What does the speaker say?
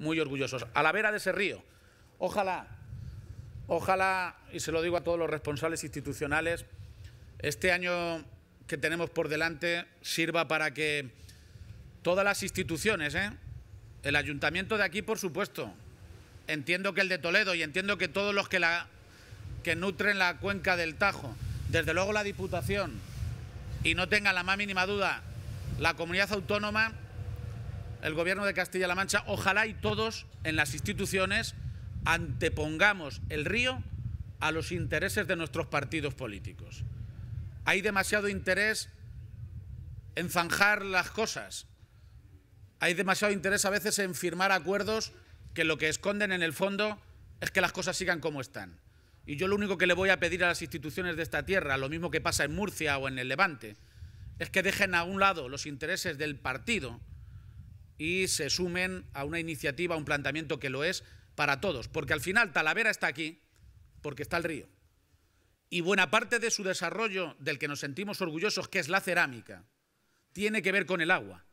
muy orgullosos, a la vera de ese río. Ojalá, ojalá, y se lo digo a todos los responsables institucionales, este año que tenemos por delante sirva para que todas las instituciones, ¿eh? el ayuntamiento de aquí, por supuesto, entiendo que el de Toledo y entiendo que todos los que, la, que nutren la cuenca del Tajo, desde luego la Diputación, y no tengan la más mínima duda, la comunidad autónoma el gobierno de Castilla-La Mancha, ojalá y todos en las instituciones antepongamos el río a los intereses de nuestros partidos políticos. Hay demasiado interés en zanjar las cosas. Hay demasiado interés a veces en firmar acuerdos que lo que esconden en el fondo es que las cosas sigan como están. Y yo lo único que le voy a pedir a las instituciones de esta tierra, lo mismo que pasa en Murcia o en el Levante, es que dejen a un lado los intereses del partido y se sumen a una iniciativa, a un planteamiento que lo es para todos. Porque al final Talavera está aquí porque está el río. Y buena parte de su desarrollo, del que nos sentimos orgullosos, que es la cerámica, tiene que ver con el agua.